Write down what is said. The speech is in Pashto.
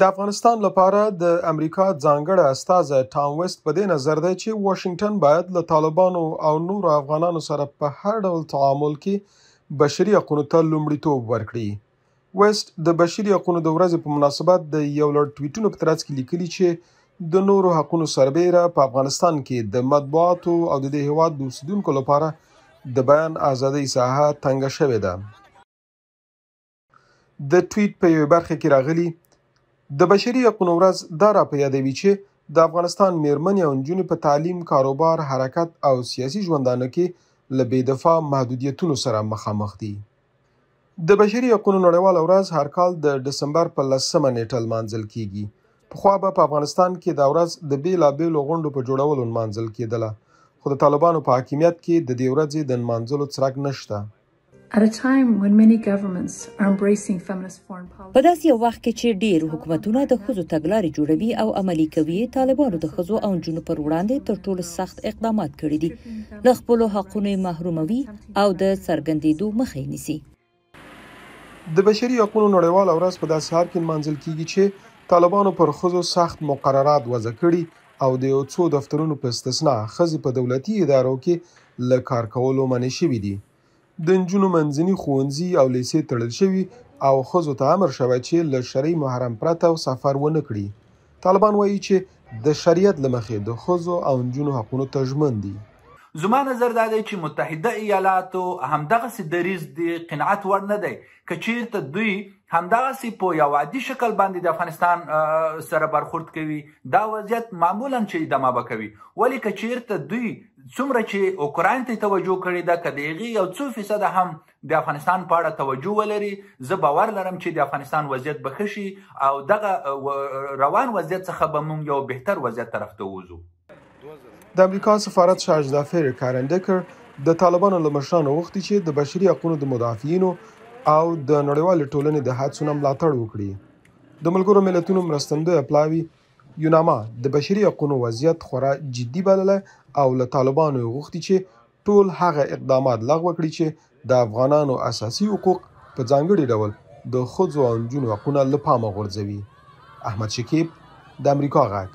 د افغانستان لپاره د امریکا ځانګړی استاد ټام وست په دې نظر دی چې واشنگټن باید له طالبانو او نورو افغانانو سره په هر ډول تعامل کې بشري حقوقو ته لومړیتوب ورکړي وست د بشري حقوقو د ورځې په مناسبت د یو لړ ټویټونو په ترڅ کې لیکلي چې د نورو حقوقو سربېره په افغانستان کې د مطبوعاتو او د دې هواد د اوسیدونکو لپاره د بیان ازادي ساحه تنګه شوې ده د ټویټ په یو برخه کې راغلي د بشري حقوقو ورځ دا را په یادوي چې د افغانستان میرمنې او نجونې په تعلیم، کاروبار، حرکت او سیاسي ژوندانه کې له بې دفاع محدودیتونو سره مخامخ دي. د بشري حقوقو نړیواله ورځ هر کال د دسمبر په 10مه نیټه لمانځل کیږي. پخوا به په افغانستان کې دا ورځ د بیلابېلو غونډو په جوړولو لمانځل کېدله. خو د طالبانو په حاکمیت کې د دې ورځې د لمانځلو څرک نشته. At a time when many governments are embracing feminist forms په داسې یو وخت کې چې ډیر حکومتونه د خزو تګلارې جوړوي او عملی کوي طالبانو د خزو او جنو پر وړاندې تر ټولو سخت اقدامات کړي دي له خپل حقونو محروموي او د سرګندېدو مخه نیسي د بشري حقوقو نړیوال ورځ په داسې حال کې منځل کیږي چې طالبانو پر خزو سخت مقررات وضع کړي او د یو څو دفترونو په استثنا خزي په دولتي ادارو کې له کار کولو منع شوی دي د نجونو منځني خوندزي او لیسې تړل شوی او خزو ته امر شوی چې له شرعي محرم پرته سفر ونه کړي طالبان وایي چې د شریعت لمخې د خزو او نجونو حقونو ته ژمن دي زما نظر دا دی چې متحده ایالاتو همدغه سي دریز دی قناعت ور نه دی کچیر ته دوی همدغه سي په یو عادي شکل باندې د افغانستان سره برخورد کوي دا وضعیت معمولا چې دمه بکوي ولی کچیر ته دوی څومره چې اوکران ته توجه کړې ده کدی یو څو فیصد هم د افغانستان په اړه توجه ولري زه باور لرم چې د افغانستان وضعیت به خشي او دغه روان وضعیت څخه به موږ یو بهتر وضعیت طرف ته وځو د امریکا سفارت شاجده فیر کارنده کړ د طالبانو له مشرانو وختي چې د بشري حقوقو د مدافعینو او د نړیوال ټولنې د هڅو ملاتړ وکړي د ملګرو ملتونو مرستندوی پلاوی یوناما د بشري حقوقو وضعیت خورا جدي بلله او له طالبانو غوښتي چې ټول هغه اقدامات لغوه کړي چې د افغانانو اساسي حقوق په ځانګړي ډول د خود ځوانجونو حقوقونه لپاره مغورځوي احمد شکیب د امریکا غاک